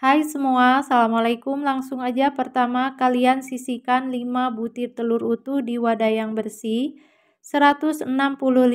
Hai semua, Assalamualaikum. Langsung aja pertama kalian sisihkan 5 butir telur utuh di wadah yang bersih, 165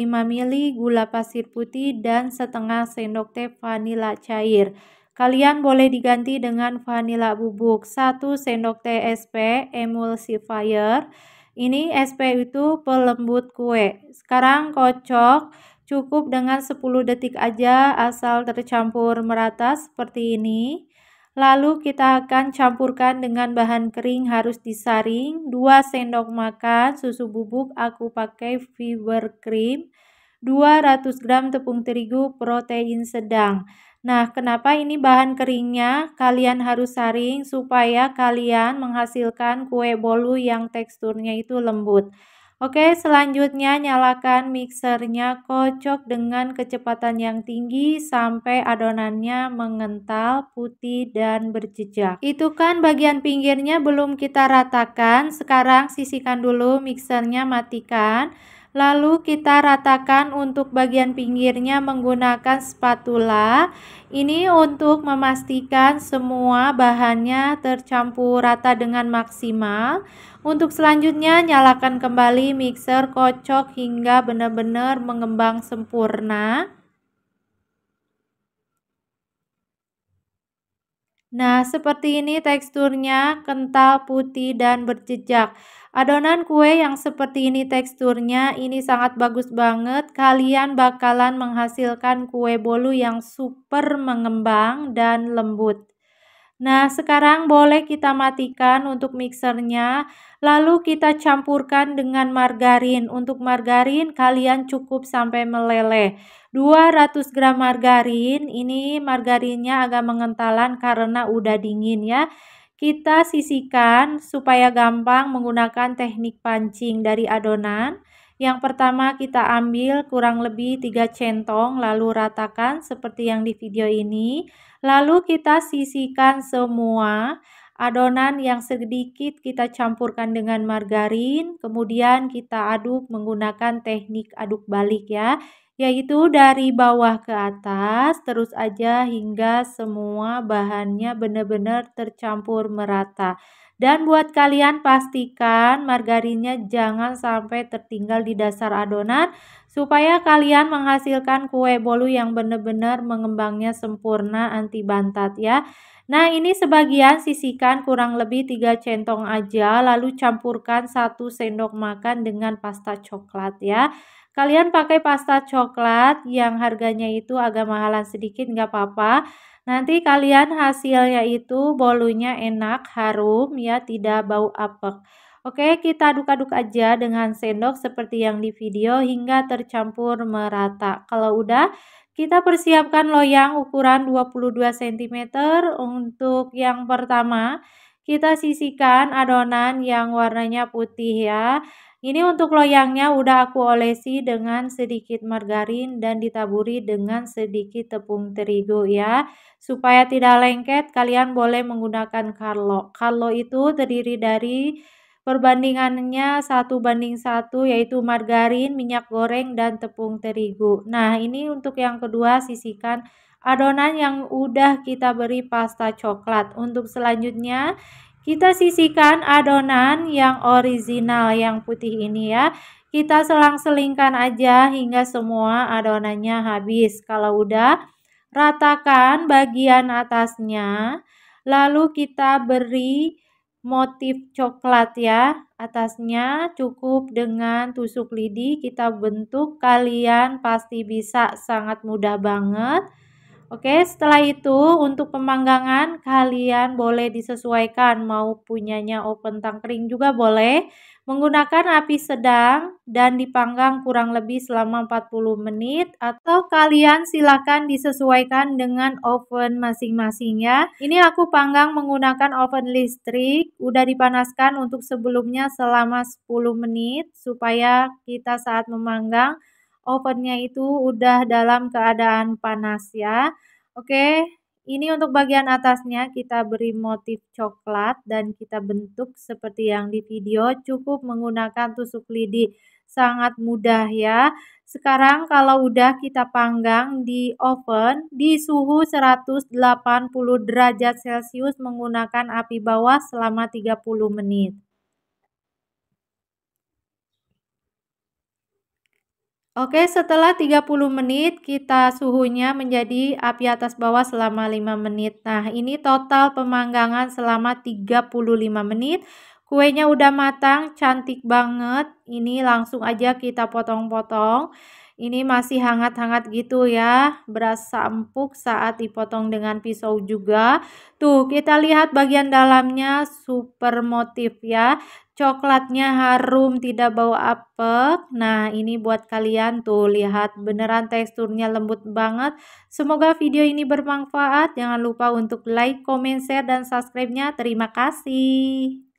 ml gula pasir putih dan setengah sendok teh vanila cair. Kalian boleh diganti dengan vanila bubuk, 1 sendok teh SP emulsifier. Ini SP itu pelembut kue. Sekarang kocok cukup dengan 10 detik aja asal tercampur merata seperti ini. Lalu kita akan campurkan dengan bahan kering harus disaring, 2 sendok makan susu bubuk aku pakai fiber cream, 200 gram tepung terigu protein sedang. Nah, kenapa ini bahan keringnya? Kalian harus saring supaya kalian menghasilkan kue bolu yang teksturnya itu lembut. Oke, selanjutnya nyalakan mixernya kocok dengan kecepatan yang tinggi sampai adonannya mengental, putih, dan berjejak. Itu kan bagian pinggirnya belum kita ratakan. Sekarang sisihkan dulu mixernya matikan. Lalu kita ratakan untuk bagian pinggirnya menggunakan spatula. Ini untuk memastikan semua bahannya tercampur rata dengan maksimal. Untuk selanjutnya nyalakan kembali mixer kocok hingga benar-benar mengembang sempurna. Nah, seperti ini teksturnya kental, putih, dan berjejak. Adonan kue yang seperti ini teksturnya ini sangat bagus banget. Kalian bakalan menghasilkan kue bolu yang super mengembang dan lembut. Nah, sekarang boleh kita matikan untuk mixernya, lalu kita campurkan dengan margarin. Untuk margarin kalian cukup sampai meleleh. 200 gram margarin, ini margarinnya agak mengentalan karena udah dingin ya. Kita sisihkan supaya gampang menggunakan teknik pancing dari adonan. Yang pertama kita ambil kurang lebih 3 centong lalu ratakan seperti yang di video ini. Lalu kita sisihkan semua adonan yang sedikit kita campurkan dengan margarin. Kemudian kita aduk menggunakan teknik aduk balik ya yaitu dari bawah ke atas terus aja hingga semua bahannya benar-benar tercampur merata. Dan buat kalian pastikan margarinnya jangan sampai tertinggal di dasar adonan supaya kalian menghasilkan kue bolu yang benar-benar mengembangnya sempurna anti bantat ya. Nah ini sebagian sisikan kurang lebih 3 centong aja lalu campurkan 1 sendok makan dengan pasta coklat ya. Kalian pakai pasta coklat yang harganya itu agak mahalan sedikit nggak apa-apa. Nanti kalian hasilnya itu bolunya enak, harum ya, tidak bau apek. Oke, kita aduk-aduk aja dengan sendok seperti yang di video hingga tercampur merata. Kalau udah, kita persiapkan loyang ukuran 22 cm untuk yang pertama. Kita sisihkan adonan yang warnanya putih ya. Ini untuk loyangnya udah aku olesi dengan sedikit margarin dan ditaburi dengan sedikit tepung terigu ya. Supaya tidak lengket kalian boleh menggunakan karlo. Karlo itu terdiri dari perbandingannya satu banding satu yaitu margarin, minyak goreng, dan tepung terigu. Nah ini untuk yang kedua sisihkan adonan yang udah kita beri pasta coklat. Untuk selanjutnya kita sisihkan adonan yang original yang putih ini ya. Kita selang-selingkan aja hingga semua adonannya habis. Kalau udah ratakan bagian atasnya lalu kita beri motif coklat ya atasnya cukup dengan tusuk lidi kita bentuk kalian pasti bisa sangat mudah banget Oke, setelah itu untuk pemanggangan kalian boleh disesuaikan mau punyanya open tangkring juga boleh menggunakan api sedang dan dipanggang kurang lebih selama 40 menit atau kalian silakan disesuaikan dengan oven masing-masing ya. Ini aku panggang menggunakan oven listrik, udah dipanaskan untuk sebelumnya selama 10 menit supaya kita saat memanggang ovennya itu udah dalam keadaan panas ya. Oke, ini untuk bagian atasnya kita beri motif coklat dan kita bentuk seperti yang di video cukup menggunakan tusuk lidi. Sangat mudah ya. Sekarang kalau udah kita panggang di oven di suhu 180 derajat Celcius menggunakan api bawah selama 30 menit. Oke, setelah 30 menit kita suhunya menjadi api atas bawah selama 5 menit. Nah, ini total pemanggangan selama 35 menit. Kuenya udah matang, cantik banget. Ini langsung aja kita potong-potong. Ini masih hangat-hangat gitu ya, berasa empuk saat dipotong dengan pisau juga. Tuh, kita lihat bagian dalamnya super motif ya. Coklatnya harum, tidak bau apek. Nah, ini buat kalian tuh, lihat beneran teksturnya lembut banget. Semoga video ini bermanfaat. Jangan lupa untuk like, comment, share, dan subscribe-nya. Terima kasih.